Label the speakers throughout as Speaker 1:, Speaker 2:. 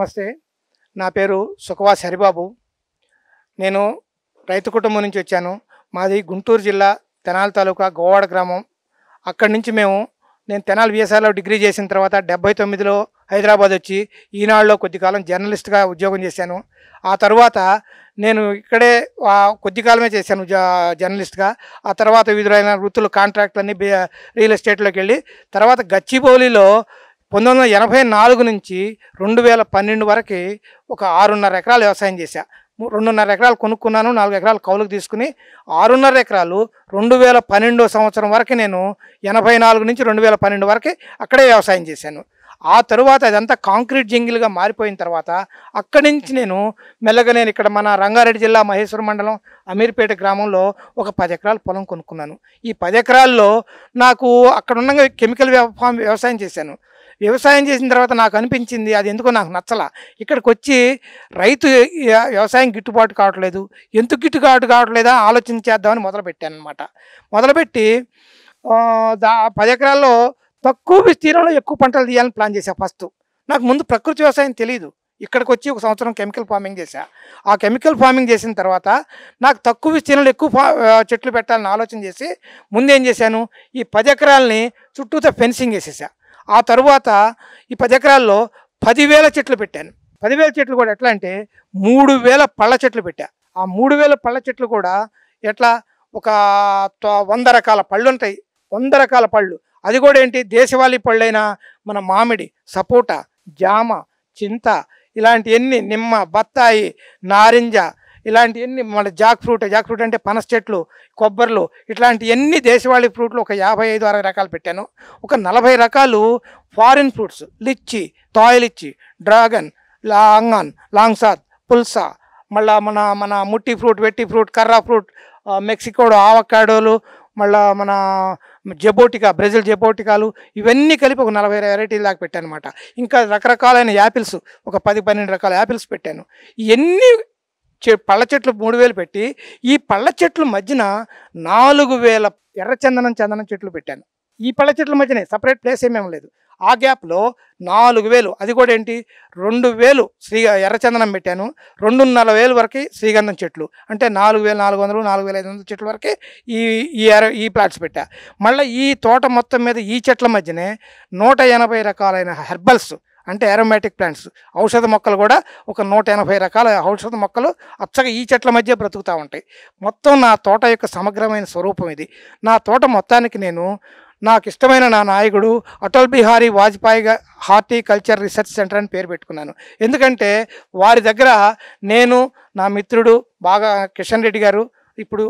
Speaker 1: నమస్తే నా పేరు సుఖవాస్ హరిబాబు నేను రైతు కుటుంబం నుంచి వచ్చాను మాది గుంటూరు జిల్లా తెనాల తాలూకా గోవాడ గ్రామం అక్కడి నుంచి మేము నేను తెనాలి విఎస్ఆర్లో డిగ్రీ చేసిన తర్వాత డెబ్బై తొమ్మిదిలో హైదరాబాద్ వచ్చి ఈనాడులో కొద్ది కాలం జర్నలిస్ట్గా ఉద్యోగం చేశాను ఆ తర్వాత నేను ఇక్కడే కొద్ది కాలమే చేశాను జర్నలిస్ట్గా ఆ తర్వాత విధులైన వృత్తులు కాంట్రాక్ట్లన్నీ రియల్ ఎస్టేట్లోకి వెళ్ళి తర్వాత గచ్చిబౌలిలో పంతొమ్మిది వందల ఎనభై నాలుగు నుంచి రెండు వేల పన్నెండు వరకు ఒక ఆరున్నర ఎకరాలు వ్యవసాయం చేశా రెండున్నర ఎకరాలు కొనుక్కున్నాను నాలుగు ఎకరాలు కౌలుకు తీసుకుని ఆరున్నర ఎకరాలు రెండు వేల పన్నెండో సంవత్సరం వరకు నేను ఎనభై నాలుగు నుంచి రెండు వేల పన్నెండు వరకు అక్కడే వ్యవసాయం చేశాను ఆ తరువాత అదంతా కాంక్రీట్ జంగిల్గా మారిపోయిన తర్వాత అక్కడి నుంచి నేను మెల్లగా నేను ఇక్కడ మన రంగారెడ్డి జిల్లా మహేశ్వరం మండలం అమీర్పేట గ్రామంలో ఒక పది ఎకరాలు పొలం కొనుక్కున్నాను ఈ పది ఎకరాల్లో నాకు అక్కడ ఉన్న కెమికల్ వ్యవసాయం చేశాను వ్యవసాయం చేసిన తర్వాత నాకు అనిపించింది అది ఎందుకో నాకు నచ్చల ఇక్కడికి వచ్చి రైతు వ్యవసాయం గిట్టుబాటు కావట్లేదు ఎందుకు గిట్టుబాటు కావట్లేదా ఆలోచన చేద్దామని మొదలుపెట్టాను అనమాట మొదలుపెట్టి దా పది ఎకరాల్లో తక్కువ విస్తీర్ణంలో ఎక్కువ పంటలు తీయాలని ప్లాన్ చేశా ఫస్ట్ నాకు ముందు ప్రకృతి వ్యవసాయం తెలియదు ఇక్కడికి వచ్చి ఒక సంవత్సరం కెమికల్ ఫార్మింగ్ చేశా ఆ కెమికల్ ఫార్మింగ్ చేసిన తర్వాత నాకు తక్కువ విస్తీర్ణంలో ఎక్కువ చెట్లు పెట్టాలని ఆలోచన చేసి ముందేం చేశాను ఈ పది ఎకరాలని చుట్టూతో ఫెన్సింగ్ వేసేసా ఆ తరువాత ఈ పది ఎకరాల్లో పదివేల చెట్లు పెట్టాను పదివేల చెట్లు కూడా ఎట్లా అంటే మూడు వేల పళ్ళ చెట్లు పెట్టా ఆ మూడు వేల పళ్ళ చెట్లు కూడా ఎట్లా ఒక వంద రకాల పళ్ళు ఉంటాయి వంద రకాల పళ్ళు అది కూడా ఏంటి దేశవాళీ పళ్ళైన మన మామిడి సపోటా జామ చింత ఇలాంటివన్నీ నిమ్మ బత్తాయి నారింజ ఇలాంటివన్నీ మన జాక్ ఫ్రూట్ జాక్ ఫ్రూట్ అంటే పనస చెట్లు కొబ్బరిలు ఇట్లాంటివన్నీ దేశవాళీ ఫ్రూట్లు ఒక యాభై ఐదు అరవై రకాలు పెట్టాను ఒక నలభై రకాలు ఫారిన్ ఫ్రూట్స్ లిచ్చి తాయిలిచ్చి డ్రాగన్ లాంగాన్ లాంగ్సాద్ పుల్సా మళ్ళా మన మన ముట్టి ఫ్రూట్ వెట్టి ఫ్రూట్ కర్రా ఫ్రూట్ మెక్సికోడు ఆవకాడోలు మళ్ళా మన జబోటికా బ్రెజిల్ జబోటికాలు ఇవన్నీ కలిపి ఒక నలభై వెరైటీలు దాకా పెట్టాను అనమాట ఇంకా రకరకాలైన యాపిల్స్ ఒక పది పన్నెండు రకాల యాపిల్స్ పెట్టాను ఇవన్నీ చె పళ్ళ చెట్లు మూడు వేలు పెట్టి ఈ పళ్ళ చెట్లు మధ్యన నాలుగు వేల ఎర్ర చందనం చందనం చెట్లు పెట్టాను ఈ పళ్ళ చెట్ల మధ్యనే సపరేట్ ప్లేస్ ఏమేం లేదు ఆ గ్యాప్లో నాలుగు వేలు అది కూడా ఏంటి రెండు వేలు శ్రీ ఎర్రచందనం పెట్టాను రెండున్నర వేలు వరకు శ్రీగంధం చెట్లు అంటే నాలుగు వేల నాలుగు వందలు నాలుగు వేల ఐదు వందల చెట్ల వరకే ఈ ఈ ఎర ఈ ప్లాట్స్ పెట్టా మళ్ళీ ఈ తోట మొత్తం మీద ఈ చెట్ల మధ్యనే నూట ఎనభై రకాలైన హెర్బల్స్ అంటే అరోమాటిక్ ప్లాంట్స్ ఔషధ మొక్కలు కూడా ఒక నూట ఎనభై రకాల ఔషధ మొక్కలు అచ్చగా ఈ చెట్ల మధ్య బ్రతుకుతూ ఉంటాయి మొత్తం నా తోట యొక్క సమగ్రమైన స్వరూపం ఇది నా తోట మొత్తానికి నేను నాకు ఇష్టమైన నా నాయకుడు Atal Bihari Vajpayee horticulture research centre అని పేరు పెట్టుకున్నాను ఎందుకంటే వారి దగ్గర నేను నా మిత్రుడు బాగా కిషన్ రెడ్డి గారు ఇప్పుడు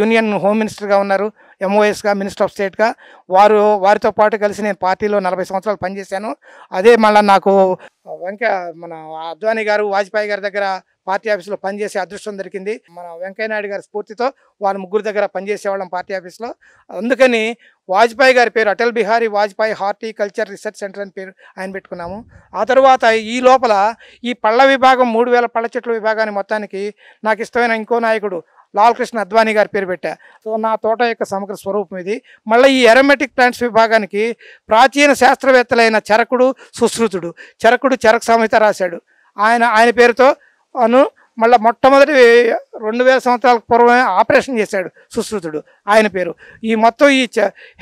Speaker 1: యూనియన్ హోమ్ మినిస్టర్గా ఉన్నారు ఎంఓఎస్గా మినిస్టర్ ఆఫ్ స్టేట్గా వారు వారితో పాటు కలిసి నేను పార్టీలో నలభై సంవత్సరాలు పనిచేశాను అదే మళ్ళీ నాకు వెంక మన అద్వానీ గారు వాజ్పేయి గారి దగ్గర పార్టీ ఆఫీసులో పనిచేసే అదృష్టం దొరికింది మన వెంకయ్య నాయుడు గారి స్ఫూర్తితో వాళ్ళ ముగ్గురు దగ్గర పనిచేసేవాళ్ళం పార్టీ ఆఫీసులో అందుకని వాజ్పేయి గారి పేరు Atal Bihari Vajpayee horticulture research centre అని పేరు ఆయన పెట్టుకున్నాము ఆ తర్వాత ఈ లోపల ఈ పళ్ళ విభాగం మూడు వేల పళ్ళ చెట్ల విభాగాన్ని మొత్తానికి నాకు ఇష్టమైన ఇంకో నాయకుడు లాల్కృష్ణ అద్వానీ గారి పేరు పెట్టా సో నా తోట యొక్క సమగ్ర స్వరూపం ఇది మళ్ళీ ఈ ఎరమెటిక్ ప్లాంట్స్ విభాగానికి ప్రాచీన శాస్త్రవేత్తలైన చరకుడు సుశ్రుతుడు చరకుడు చరక సంహిత రాశాడు ఆయన ఆయన పేరుతో అను మళ్ళీ మొట్టమొదటి రెండు వేల సంవత్సరాల పూర్వమే ఆపరేషన్ చేశాడు సుశ్రుతుడు ఆయన పేరు ఈ మొత్తం ఈ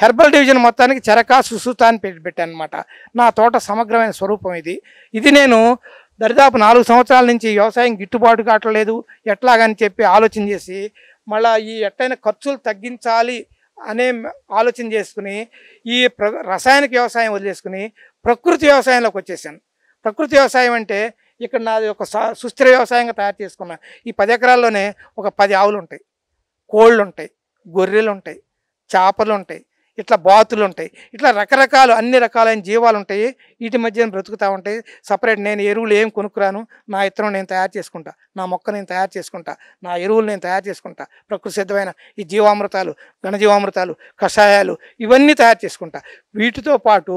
Speaker 1: హెర్బల్ డివిజన్ మొత్తానికి చరక సుశ్రుత అని పెట్టాను అనమాట నా తోట సమగ్రమైన స్వరూపం ఇది ఇది నేను దరిదాపు నాలుగు సంవత్సరాల నుంచి వ్యవసాయం గిట్టుబాటు కావట్లేదు ఎట్లాగని చెప్పి ఆలోచన చేసి మళ్ళీ ఈ ఎట్టైనా ఖర్చులు తగ్గించాలి అనే ఆలోచన చేసుకుని ఈ రసాయనిక వ్యవసాయం వదిలేసుకుని ప్రకృతి వ్యవసాయంలోకి వచ్చేసాను ప్రకృతి వ్యవసాయం అంటే ఇక్కడ నాది ఒక సుస్థిర వ్యవసాయంగా తయారు చేసుకున్నా ఈ పది ఎకరాల్లోనే ఒక పది ఆవులు ఉంటాయి కోళ్ళు ఉంటాయి గొర్రెలు ఉంటాయి చేపలు ఉంటాయి ఇట్లా బాతులు ఉంటాయి ఇట్లా రకరకాలు అన్ని రకాలైన జీవాలు ఉంటాయి వీటి మధ్య బ్రతుకుతూ ఉంటాయి సపరేట్ నేను ఎరువులు ఏం కొనుక్కురాను నా ఇత్తనం నేను తయారు చేసుకుంటా నా మొక్క నేను తయారు చేసుకుంటా నా ఎరువులు నేను తయారు చేసుకుంటా ప్రకృతి సిద్ధమైన ఈ జీవామృతాలు ఘనజీవామృతాలు కషాయాలు ఇవన్నీ తయారు చేసుకుంటా వీటితో పాటు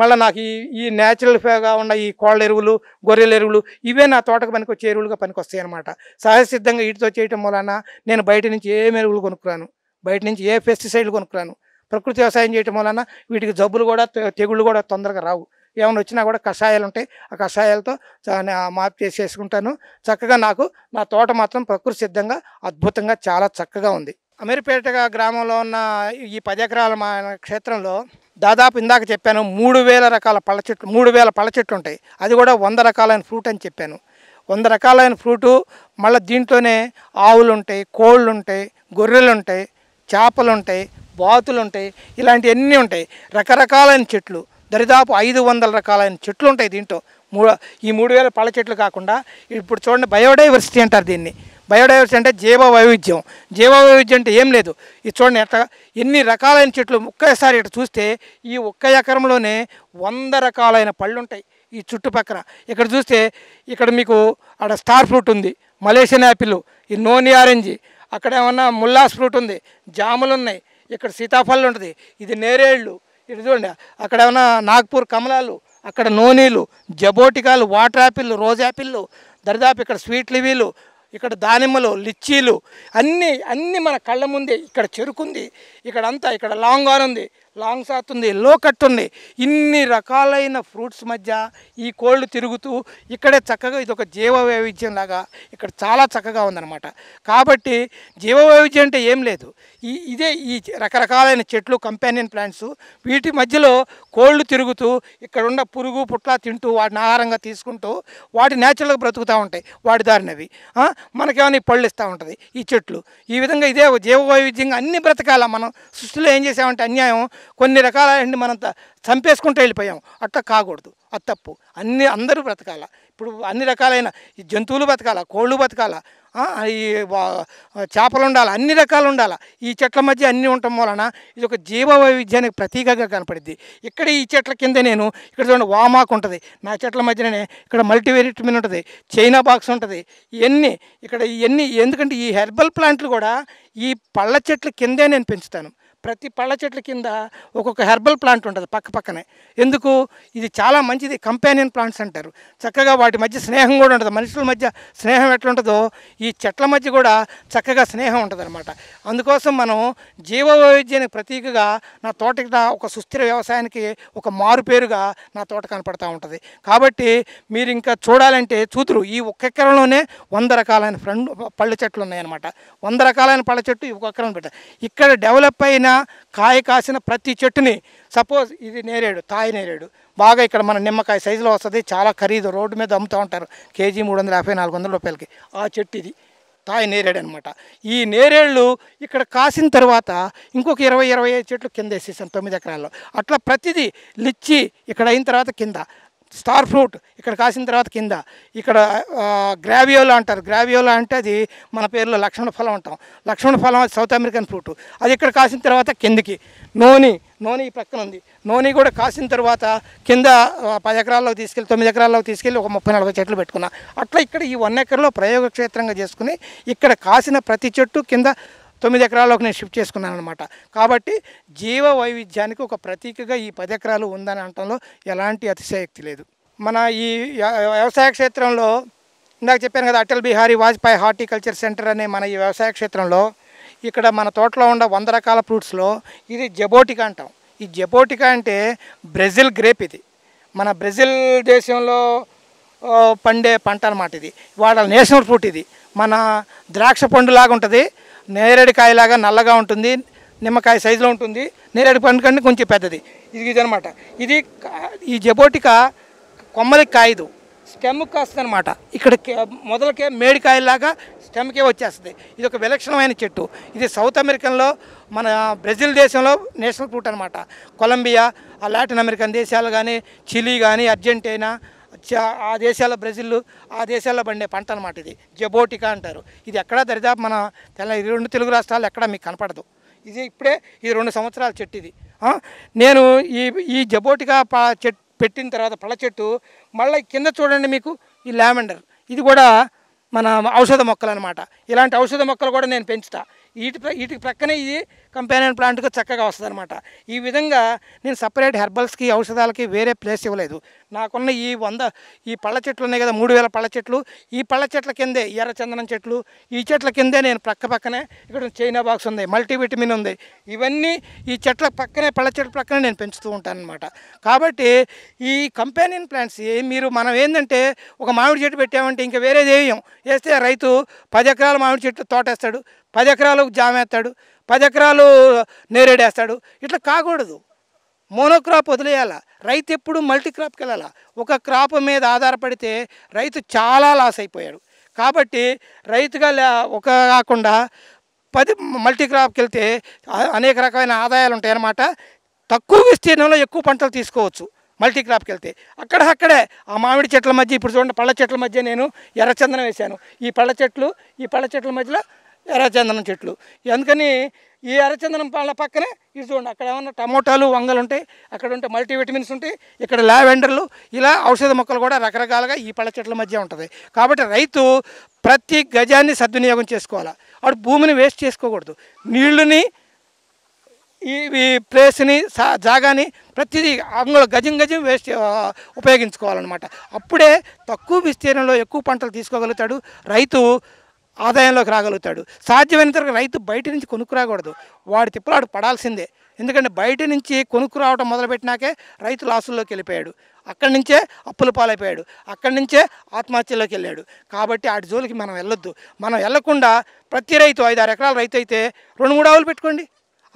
Speaker 1: మళ్ళీ నాకు ఈ ఈ ఫేగా ఉన్న ఈ కోళ్ళ ఎరువులు గొర్రెల ఎరువులు ఇవే నా తోటకు పనికొచ్చే ఎరువులుగా పనికొస్తాయి అనమాట సహజసిద్ధంగా వీటితో చేయటం వలన నేను బయట నుంచి ఏం ఎరువులు కొనుక్కురాను బయట నుంచి ఏ పెస్టిసైడ్లు కొనుక్కురాను ప్రకృతి వ్యవసాయం చేయటం వలన వీటికి జబ్బులు కూడా తెగుళ్ళు కూడా తొందరగా రావు ఏమైనా వచ్చినా కూడా కషాయాలు ఉంటాయి ఆ కషాయాలతో మాపు చేసేసుకుంటాను చక్కగా నాకు నా తోట మాత్రం ప్రకృతి సిద్ధంగా అద్భుతంగా చాలా చక్కగా ఉంది అమీర్పేట గ్రామంలో ఉన్న ఈ పది ఎకరాల మా క్షేత్రంలో దాదాపు ఇందాక చెప్పాను మూడు వేల రకాల పళ్ళ చెట్లు మూడు వేల పళ్ళ చెట్లు ఉంటాయి అది కూడా వంద రకాలైన ఫ్రూట్ అని చెప్పాను వంద రకాలైన ఫ్రూటు మళ్ళీ దీంట్లోనే ఆవులు ఉంటాయి కోళ్ళు ఉంటాయి గొర్రెలు ఉంటాయి చేపలు ఉంటాయి బాతులు ఉంటాయి ఇలాంటివన్నీ ఉంటాయి రకరకాలైన చెట్లు దరిదాపు ఐదు వందల రకాలైన చెట్లు ఉంటాయి దీంట్లో మూ ఈ మూడు వేల పళ్ళ చెట్లు కాకుండా ఇప్పుడు చూడండి బయోడైవర్సిటీ అంటారు దీన్ని బయోడైవర్సిటీ అంటే జీవ వైవిధ్యం జీవ వైవిధ్యం అంటే ఏం లేదు ఇది చూడండి ఎట్ట ఎన్ని రకాలైన చెట్లు ఒక్కసారి ఇటు చూస్తే ఈ ఒక్క ఎకరంలోనే వంద రకాలైన పళ్ళు ఉంటాయి ఈ చుట్టుపక్కల ఇక్కడ చూస్తే ఇక్కడ మీకు అక్కడ స్టార్ ఫ్రూట్ ఉంది మలేషియన్ యాపిల్ ఈ నోని ఆరెంజ్ అక్కడ ఏమన్నా ముల్లాస్ ఫ్రూట్ ఉంది జాములు ఉన్నాయి ఇక్కడ సీతాఫలం ఉంటుంది ఇది నేరేళ్ళు ఇటు చూడండి అక్కడ ఏమైనా నాగ్పూర్ కమలాలు అక్కడ నోనీలు జబోటికాలు వాటర్ యాపిల్లు రోజ్ యాపిల్లు దరిదాపు ఇక్కడ స్వీట్ వీలు ఇక్కడ దానిమ్మలు లిచ్చీలు అన్నీ అన్నీ మన కళ్ళ ముందే ఇక్కడ చెరుకుంది ఇక్కడ అంతా ఇక్కడ లాంగ్ ఆన్ ఉంది లాంగ్ సాత్ ఉంది లో కట్ ఉంది ఇన్ని రకాలైన ఫ్రూట్స్ మధ్య ఈ కోళ్ళు తిరుగుతూ ఇక్కడే చక్కగా ఇది ఒక జీవ వైవిధ్యం లాగా ఇక్కడ చాలా చక్కగా ఉందన్నమాట కాబట్టి జీవ వైవిధ్యం అంటే ఏం లేదు ఈ ఇదే ఈ రకరకాలైన చెట్లు కంపానియన్ ప్లాంట్స్ వీటి మధ్యలో కోళ్ళు తిరుగుతూ ఇక్కడున్న పురుగు పుట్ల తింటూ వాటిని ఆహారంగా తీసుకుంటూ వాటి న్యాచురల్గా బ్రతుకుతూ ఉంటాయి వాటి దారినవి మనకేమైనా పళ్ళు ఇస్తూ ఉంటుంది ఈ చెట్లు ఈ విధంగా ఇదే జీవవైవిధ్యంగా అన్ని బ్రతకాల మనం సృష్టిలో ఏం చేసామంటే అన్యాయం కొన్ని రకాల మనం చంపేసుకుంటూ వెళ్ళిపోయాం అట్లా కాకూడదు అది తప్పు అన్ని అందరూ బ్రతకాల ఇప్పుడు అన్ని రకాలైన ఈ జంతువులు బతకాల కోళ్ళు బతకాల ఈ చేపలు ఉండాలి అన్ని రకాలు ఉండాలి ఈ చెట్ల మధ్య అన్నీ ఉండటం వలన ఇది ఒక జీవ వైవిధ్యానికి ప్రతీకగా కనపడింది ఇక్కడ ఈ చెట్ల కింద నేను ఇక్కడ చూడండి వామాకు ఉంటుంది నా చెట్ల మధ్యనే ఇక్కడ మల్టీవిటమిన్ ఉంటుంది చైనా బాక్స్ ఉంటుంది ఇవన్నీ ఇక్కడ ఇవన్నీ ఎందుకంటే ఈ హెర్బల్ ప్లాంట్లు కూడా ఈ పళ్ళ చెట్ల కిందే నేను పెంచుతాను ప్రతి పళ్ళ చెట్ల కింద ఒక్కొక్క హెర్బల్ ప్లాంట్ ఉంటుంది పక్క పక్కనే ఎందుకు ఇది చాలా మంచిది కంపానియన్ ప్లాంట్స్ అంటారు చక్కగా వాటి మధ్య స్నేహం కూడా ఉంటుంది మనుషుల మధ్య స్నేహం ఎట్లుంటుందో ఈ చెట్ల మధ్య కూడా చక్కగా స్నేహం ఉంటుంది అందుకోసం మనం జీవ వైవిధ్యానికి ప్రతీకగా నా తోటకి ఒక సుస్థిర వ్యవసాయానికి ఒక మారు పేరుగా నా తోట కనపడతా ఉంటుంది కాబట్టి మీరు ఇంకా చూడాలంటే చూతురు ఈ ఒక్కెక్కరంలోనే వంద రకాలైన ఫ్రెండ్ పళ్ళ చెట్లు ఉన్నాయన్నమాట వంద రకాలైన పళ్ళ చెట్టు ఒక్కొక్కరం పెట్టారు ఇక్కడ డెవలప్ అయిన కాయ కాసిన ప్రతి చెట్టుని సపోజ్ ఇది నేరేడు తాయి నేరేడు బాగా ఇక్కడ మన నిమ్మకాయ సైజులో వస్తుంది చాలా ఖరీదు రోడ్డు మీద అమ్ముతూ ఉంటారు కేజీ మూడు వందల యాభై నాలుగు వందల రూపాయలకి ఆ చెట్టు ఇది తాయి నేరేడు అనమాట ఈ నేరేళ్ళు ఇక్కడ కాసిన తర్వాత ఇంకొక ఇరవై ఇరవై ఐదు చెట్లు కింద వేసేసాను తొమ్మిది ఎకరాల్లో అట్లా ప్రతిదీ లిచ్చి ఇక్కడ అయిన తర్వాత కింద స్టార్ ఫ్రూట్ ఇక్కడ కాసిన తర్వాత కింద ఇక్కడ గ్రావియోలా అంటారు గ్రావియోలా అంటే అది మన పేరులో లక్ష్మణ ఫలం అంటాం లక్ష్మణ ఫలం అది సౌత్ అమెరికన్ ఫ్రూట్ అది ఇక్కడ కాసిన తర్వాత కిందికి నోని నోని ప్రక్కన ఉంది నోని కూడా కాసిన తర్వాత కింద పది ఎకరాల్లో తీసుకెళ్ళి తొమ్మిది ఎకరాల్లో తీసుకెళ్ళి ఒక ముప్పై నలభై చెట్లు పెట్టుకున్నాను అట్లా ఇక్కడ ఈ వన్ ఎకర్లో ప్రయోగక్షేత్రంగా చేసుకుని ఇక్కడ కాసిన ప్రతి చెట్టు కింద తొమ్మిది ఎకరాలకు నేను షిఫ్ట్ చేసుకున్నాను అనమాట కాబట్టి జీవ వైవిధ్యానికి ఒక ప్రతీకగా ఈ పది ఎకరాలు ఉందని అనటంలో ఎలాంటి అతిశయక్తి లేదు మన ఈ వ్యవసాయ క్షేత్రంలో ఇందాక చెప్పాను కదా అటల్ బిహారీ వాజ్పేయి హార్టికల్చర్ సెంటర్ అనే మన ఈ వ్యవసాయ క్షేత్రంలో ఇక్కడ మన తోటలో ఉన్న వంద రకాల ఫ్రూట్స్లో ఇది జబోటికా అంటాం ఈ జబోటికా అంటే బ్రెజిల్ గ్రేప్ ఇది మన బ్రెజిల్ దేశంలో పండే పంట అనమాట ఇది వాళ్ళ నేషనల్ ఫ్రూట్ ఇది మన ద్రాక్ష పండులాగా ఉంటుంది నేరేడు కాయలాగా నల్లగా ఉంటుంది నిమ్మకాయ సైజులో ఉంటుంది నేరేడు పండు కంటే కొంచెం పెద్దది ఇది ఇదనమాట ఇది ఈ జబోటికా కొమ్మలకి కాయదు స్టెమ్కి కాస్తుంది అనమాట ఇక్కడ మొదలకే మేడికాయలాగా స్టెమ్కే వచ్చేస్తుంది ఇది ఒక విలక్షణమైన చెట్టు ఇది సౌత్ అమెరికన్లో మన బ్రెజిల్ దేశంలో నేషనల్ ఫ్రూట్ అనమాట కొలంబియా లాటిన్ అమెరికన్ దేశాలు కానీ చిలీ కానీ అర్జెంటీనా ఆ దేశాల బ్రెజిల్ ఆ దేశాల్లో పండే పంట అనమాట ఇది జబోటికా అంటారు ఇది ఎక్కడా దరిదాపు మన తెల్ల రెండు తెలుగు రాష్ట్రాలు ఎక్కడా మీకు కనపడదు ఇది ఇప్పుడే ఈ రెండు సంవత్సరాల చెట్టు ఇది నేను ఈ ఈ జబోటికా చెట్టు పెట్టిన తర్వాత పళ్ళ చెట్టు మళ్ళీ కింద చూడండి మీకు ఈ లావెండర్ ఇది కూడా మన ఔషధ మొక్కలు అనమాట ఇలాంటి ఔషధ మొక్కలు కూడా నేను పెంచుతా వీటి వీటికి ప్రక్కనే ఇది కంపానియన్ ప్లాంట్కి చక్కగా వస్తుంది అనమాట ఈ విధంగా నేను సపరేట్ హెర్బల్స్కి ఔషధాలకి వేరే ప్లేస్ ఇవ్వలేదు నాకున్న ఈ వంద ఈ పళ్ళ చెట్లు ఉన్నాయి కదా మూడు వేల పళ్ళ చెట్లు ఈ పళ్ళ చెట్ల కిందే ఎర్రచందనం చెట్లు ఈ చెట్ల కిందే నేను ప్రక్క పక్కనే ఇక్కడ చైనా బాక్స్ ఉంది మల్టీవిటమిన్ ఉంది ఇవన్నీ ఈ చెట్ల పక్కనే పళ్ళ చెట్ల పక్కనే నేను పెంచుతూ ఉంటాను అనమాట కాబట్టి ఈ కంపానియన్ ప్లాంట్స్ మీరు మనం ఏంటంటే ఒక మామిడి చెట్టు పెట్టామంటే ఇంకా వేరేది దేవ్యం వేస్తే రైతు పది ఎకరాల మామిడి చెట్టు తోటేస్తాడు పది ఎకరాలకు జామేస్తాడు పది ఎకరాలు నేరేడేస్తాడు ఇట్లా కాకూడదు మోనోక్రాప్ వదిలేయాల రైతు ఎప్పుడు మల్టీ క్రాప్కి వెళ్ళాల ఒక క్రాప్ మీద ఆధారపడితే రైతు చాలా లాస్ అయిపోయాడు కాబట్టి రైతుగా ఒక కాకుండా పది మల్టీ క్రాప్కి వెళ్తే అనేక రకమైన ఆదాయాలు ఉంటాయన్నమాట తక్కువ విస్తీర్ణంలో ఎక్కువ పంటలు తీసుకోవచ్చు మల్టీ క్రాప్కి వెళ్తే అక్కడ అక్కడే ఆ మామిడి చెట్ల మధ్య ఇప్పుడు చూడండి పళ్ళ చెట్ల మధ్య నేను ఎర్రచందనం వేశాను ఈ పళ్ళ చెట్లు ఈ పళ్ళ చెట్ల మధ్యలో ఎర్రచందనం చెట్లు ఎందుకని ఈ ఎర్రచందనం పళ్ళ పక్కనే ఇది చూడండి అక్కడ ఏమన్నా టమోటాలు వంగలు ఉంటాయి అక్కడ ఉంటే మల్టీవిటమిన్స్ ఉంటాయి ఇక్కడ లావెండర్లు ఇలా ఔషధ మొక్కలు కూడా రకరకాలుగా ఈ పళ్ళ చెట్ల మధ్య ఉంటుంది కాబట్టి రైతు ప్రతి గజాన్ని సద్వినియోగం చేసుకోవాలి అప్పుడు భూమిని వేస్ట్ చేసుకోకూడదు నీళ్ళని ఈ ప్లేస్ని సా జాగాని ప్రతిదీ అంగుళ గజం గజం వేస్ట్ ఉపయోగించుకోవాలన్నమాట అప్పుడే తక్కువ విస్తీర్ణంలో ఎక్కువ పంటలు తీసుకోగలుగుతాడు రైతు ఆదాయంలోకి రాగలుగుతాడు సాధ్యమైనంతవరకు రైతు బయట నుంచి కొనుక్కురాకూడదు వాడి తిప్పలాడు పడాల్సిందే ఎందుకంటే బయట నుంచి కొనుక్కు రావడం మొదలుపెట్టినాకే రైతు లాసుల్లోకి వెళ్ళిపోయాడు అక్కడి నుంచే అప్పుల పాలైపోయాడు అక్కడి నుంచే ఆత్మహత్యలోకి వెళ్ళాడు కాబట్టి ఆటి జోలికి మనం వెళ్ళొద్దు మనం వెళ్లకుండా ప్రతి రైతు ఐదారు ఎకరాల రైతు అయితే రెండు మూడు ఆవులు పెట్టుకోండి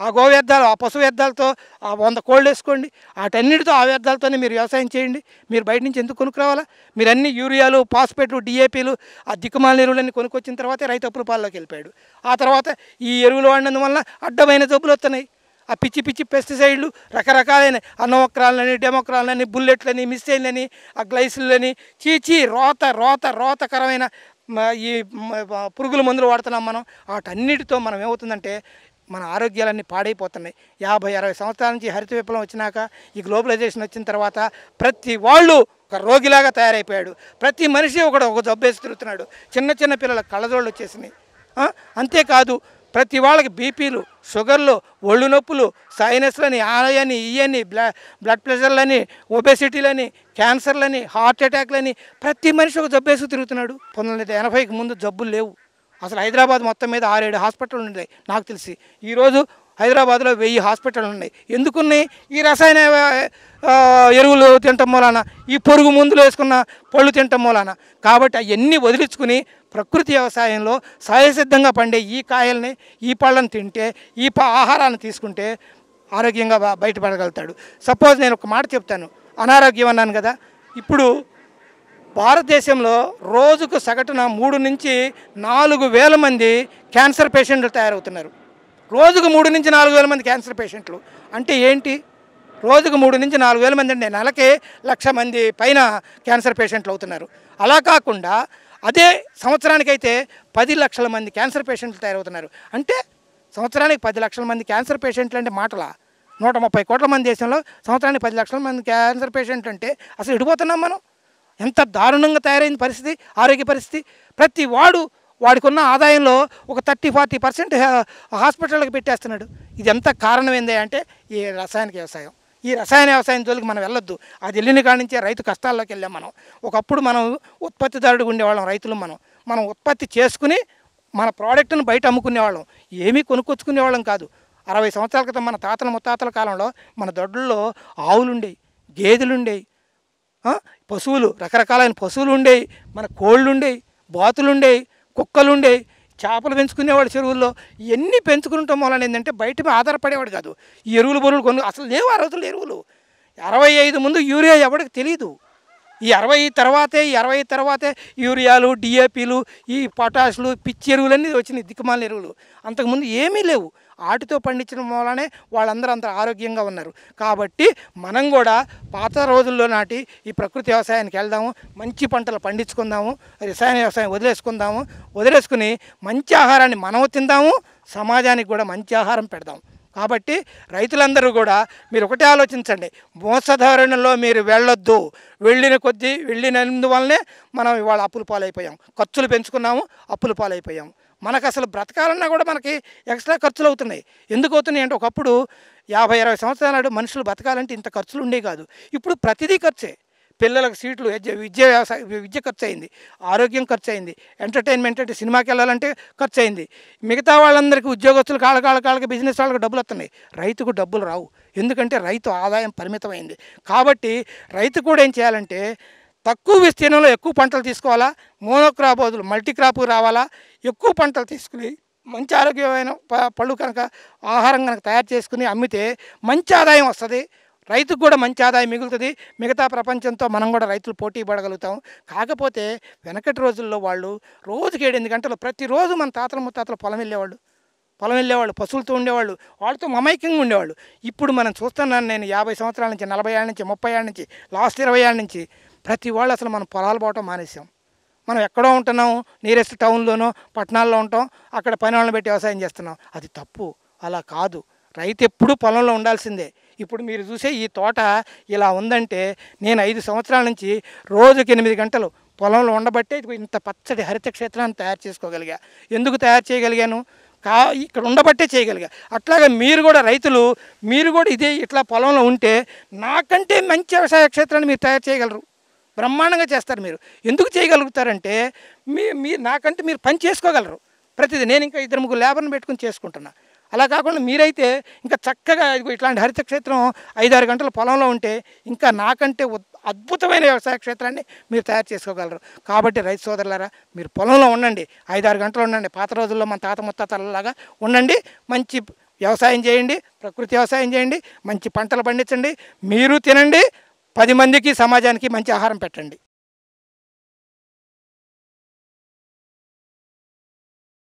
Speaker 1: ఆ గో వ్యర్థాలు ఆ పశు వ్యర్థాలతో ఆ వంద కోళ్ళు వేసుకోండి వాటన్నిటితో ఆ వ్యర్థాలతోనే మీరు వ్యవసాయం చేయండి మీరు బయట నుంచి ఎందుకు కొనుక్కురావాలా మీరు అన్ని యూరియాలు ఫాస్ఫేట్లు డిఏపీలు ఆ దిక్కుమాల ఎరువులన్నీ కొనుక్కొచ్చిన తర్వాతే రైతు అప్పుల పాల్లోకి వెళ్ళిపోయాడు ఆ తర్వాత ఈ ఎరువులు వాడినందువల్ల అడ్డమైన జబ్బులు వస్తున్నాయి ఆ పిచ్చి పిచ్చి పెస్టిసైడ్లు రకరకాలైన అన్నవక్రాలని డెమోక్రాలని బుల్లెట్లని మిస్సైల్లని ఆ గ్లైసులని చీచీ రోత రోత రోతకరమైన ఈ పురుగుల మందులు వాడుతున్నాం మనం వాటన్నిటితో మనం ఏమవుతుందంటే మన ఆరోగ్యాలన్నీ పాడైపోతున్నాయి యాభై అరవై సంవత్సరాల నుంచి హరిత విప్లవం వచ్చినాక ఈ గ్లోబలైజేషన్ వచ్చిన తర్వాత ప్రతి వాళ్ళు ఒక రోగిలాగా తయారైపోయాడు ప్రతి మనిషి ఒకడు ఒక జబ్బేసి తిరుగుతున్నాడు చిన్న చిన్న పిల్లల కళ్ళజోళ్ళు వచ్చేసినాయి అంతేకాదు ప్రతి వాళ్ళకి బీపీలు షుగర్లు ఒళ్ళు నొప్పులు సైనస్లని ఆలయని ఇయని బ్లా బ్లడ్ ప్రెషర్లని ఒబెసిటీలని క్యాన్సర్లని హార్ట్ అటాక్లని ప్రతి మనిషి ఒక జబ్బేసి తిరుగుతున్నాడు పంతొమ్మిది ఎనభైకి ముందు జబ్బులు లేవు అసలు హైదరాబాద్ మొత్తం మీద ఆరేడు హాస్పిటల్ ఉన్నాయి నాకు తెలిసి ఈరోజు హైదరాబాద్లో వెయ్యి హాస్పిటల్ ఉన్నాయి ఎందుకున్నాయి ఈ రసాయన ఎరువులు తినటం మూలాన ఈ పొరుగు మందులు వేసుకున్న పళ్ళు తినటం మూలాన కాబట్టి అవన్నీ వదిలించుకుని ప్రకృతి వ్యవసాయంలో సహజసిద్ధంగా పండే ఈ కాయల్ని ఈ పళ్ళని తింటే ఈ ఆహారాన్ని తీసుకుంటే ఆరోగ్యంగా బయటపడగలుగుతాడు సపోజ్ నేను ఒక మాట చెప్తాను అనారోగ్యం అన్నాను కదా ఇప్పుడు భారతదేశంలో రోజుకు సగటున మూడు నుంచి నాలుగు వేల మంది క్యాన్సర్ పేషెంట్లు తయారవుతున్నారు రోజుకు మూడు నుంచి నాలుగు వేల మంది క్యాన్సర్ పేషెంట్లు అంటే ఏంటి రోజుకు మూడు నుంచి నాలుగు వేల మంది అంటే నెలకే లక్ష మంది పైన క్యాన్సర్ పేషెంట్లు అవుతున్నారు అలా కాకుండా అదే సంవత్సరానికైతే పది లక్షల మంది క్యాన్సర్ పేషెంట్లు తయారవుతున్నారు అంటే సంవత్సరానికి పది లక్షల మంది క్యాన్సర్ పేషెంట్లు అంటే మాటలా నూట ముప్పై కోట్ల మంది దేశంలో సంవత్సరానికి పది లక్షల మంది క్యాన్సర్ పేషెంట్లు అంటే అసలు ఇడిపోతున్నాం మనం ఎంత దారుణంగా తయారైన పరిస్థితి ఆరోగ్య పరిస్థితి ప్రతి వాడు వాడికున్న ఆదాయంలో ఒక థర్టీ ఫార్టీ పర్సెంట్ హాస్పిటల్కి పెట్టేస్తున్నాడు ఇది ఎంత కారణం అంటే ఈ రసాయనిక వ్యవసాయం ఈ రసాయన వ్యవసాయం జోలికి మనం వెళ్ళొద్దు అది వెళ్ళిన కాడి నుంచే రైతు కష్టాల్లోకి వెళ్ళాం మనం ఒకప్పుడు మనం ఉత్పత్తిదారుడు ఉండేవాళ్ళం రైతులు మనం మనం ఉత్పత్తి చేసుకుని మన ప్రోడక్ట్ని బయట అమ్ముకునేవాళ్ళం ఏమీ కొనుక్కొచ్చుకునేవాళ్ళం కాదు అరవై సంవత్సరాల క్రితం మన తాతల ముత్తాతల కాలంలో మన దొడ్లలో ఆవులుండేవి గేదెలుండేవి పశువులు రకరకాలైన పశువులు ఉండేవి మన కోళ్ళు ఉండేవి బాతులు ఉండేవి కుక్కలు ఉండేవి చేపలు పెంచుకునేవాడు చెరువుల్లో ఇవన్నీ పెంచుకుంటాం వలన ఏంటంటే బయట మీద ఆధారపడేవాడు కాదు ఈ ఎరువులు బరువులు కొను అసలు లేవు ఆ రోజులు ఎరువులు అరవై ఐదు ముందు యూరియా ఎవరికి తెలియదు ఈ అరవై తర్వాతే ఈ అరవై తర్వాతే యూరియాలు డిఏపీలు ఈ పొటాషులు పిచ్చి ఎరువులన్నీ వచ్చినాయి దిక్కుమాల ఎరువులు అంతకుముందు ఏమీ లేవు ఆటితో పండించడం వలనే వాళ్ళందరూ అంత ఆరోగ్యంగా ఉన్నారు కాబట్టి మనం కూడా పాత రోజుల్లో నాటి ఈ ప్రకృతి వ్యవసాయానికి వెళ్దాము మంచి పంటలు పండించుకుందాము రసాయన వ్యవసాయం వదిలేసుకుందాము వదిలేసుకుని మంచి ఆహారాన్ని మనము తిందాము సమాజానికి కూడా మంచి ఆహారం పెడదాం కాబట్టి రైతులందరూ కూడా మీరు ఒకటే ఆలోచించండి మోసధారణలో మీరు వెళ్ళొద్దు వెళ్ళిన కొద్దీ వెళ్ళినందువల్లనే మనం ఇవాళ అప్పులు పాలైపోయాం ఖర్చులు పెంచుకున్నాము అప్పులు పాలైపోయాము మనకు అసలు బ్రతకాలన్నా కూడా మనకి ఎక్స్ట్రా ఖర్చులు అవుతున్నాయి ఎందుకు అవుతున్నాయి అంటే ఒకప్పుడు యాభై అరవై సంవత్సరాల నాడు మనుషులు బ్రతకాలంటే ఇంత ఖర్చులు ఉండే కాదు ఇప్పుడు ప్రతిదీ ఖర్చే పిల్లలకు సీట్లు విద్య వ్యవసాయ విద్య ఖర్చు అయింది ఆరోగ్యం ఖర్చు అయింది ఎంటర్టైన్మెంట్ అంటే సినిమాకి వెళ్ళాలంటే ఖర్చు అయింది మిగతా వాళ్ళందరికీ ఉద్యోగస్తులు కాళ్ళ కాళ్ళ కాళ్ళకి బిజినెస్ వాళ్ళకి డబ్బులు వస్తున్నాయి రైతుకు డబ్బులు రావు ఎందుకంటే రైతు ఆదాయం పరిమితమైంది కాబట్టి రైతు కూడా ఏం చేయాలంటే తక్కువ విస్తీర్ణంలో ఎక్కువ పంటలు తీసుకోవాలా మోనోక్రాప్ మల్టీ మల్టీక్రాప్ రావాలా ఎక్కువ పంటలు తీసుకుని మంచి ఆరోగ్యమైన పళ్ళు కనుక ఆహారం కనుక తయారు చేసుకుని అమ్మితే మంచి ఆదాయం వస్తుంది రైతుకు కూడా మంచి ఆదాయం మిగులుతుంది మిగతా ప్రపంచంతో మనం కూడా రైతులు పోటీ పడగలుగుతాం కాకపోతే వెనకటి రోజుల్లో వాళ్ళు రోజుకి ఏడెనిమిది గంటలు ప్రతిరోజు మన తాతల ముత్తాతలు పొలం వెళ్ళేవాళ్ళు పొలం వెళ్ళేవాళ్ళు పశువులతో ఉండేవాళ్ళు వాళ్ళతో మమైక్యంగా ఉండేవాళ్ళు ఇప్పుడు మనం చూస్తున్నాను నేను యాభై సంవత్సరాల నుంచి నలభై ఏళ్ళ నుంచి ముప్పై ఏళ్ళ నుంచి లాస్ట్ ఇరవై ఏళ్ళ నుంచి ప్రతి వాళ్ళు అసలు మనం పొలాలు పోవటం మానేసాం మనం ఎక్కడో ఉంటున్నాం నియరెస్ట్ టౌన్లోనో పట్టణాల్లో ఉంటాం అక్కడ పని వాళ్ళని పెట్టి వ్యవసాయం చేస్తున్నాం అది తప్పు అలా కాదు రైతు ఎప్పుడూ పొలంలో ఉండాల్సిందే ఇప్పుడు మీరు చూసే ఈ తోట ఇలా ఉందంటే నేను ఐదు సంవత్సరాల నుంచి రోజుకి ఎనిమిది గంటలు పొలంలో ఉండబట్టే ఇంత పచ్చడి హరిత క్షేత్రాన్ని తయారు చేసుకోగలిగా ఎందుకు తయారు చేయగలిగాను కా ఇక్కడ ఉండబట్టే చేయగలిగా అట్లాగే మీరు కూడా రైతులు మీరు కూడా ఇదే ఇట్లా పొలంలో ఉంటే నాకంటే మంచి వ్యవసాయ క్షేత్రాన్ని మీరు తయారు చేయగలరు బ్రహ్మాండంగా చేస్తారు మీరు ఎందుకు చేయగలుగుతారంటే మీ మీ నాకంటే మీరు పని చేసుకోగలరు ప్రతిదీ నేను ఇంకా ఇద్దరు ముగ్గురు లేబర్ని పెట్టుకుని చేసుకుంటున్నా అలా కాకుండా మీరైతే ఇంకా చక్కగా ఇట్లాంటి హరిత క్షేత్రం ఐదారు గంటల పొలంలో ఉంటే ఇంకా నాకంటే అద్భుతమైన వ్యవసాయ క్షేత్రాన్ని మీరు తయారు చేసుకోగలరు కాబట్టి రైతు సోదరులారా మీరు పొలంలో ఉండండి ఐదారు గంటలు ఉండండి పాత రోజుల్లో మన తాత ముత్తాతలలాగా ఉండండి మంచి వ్యవసాయం చేయండి ప్రకృతి వ్యవసాయం చేయండి మంచి పంటలు పండించండి మీరు తినండి పది మందికి సమాజానికి మంచి ఆహారం పెట్టండి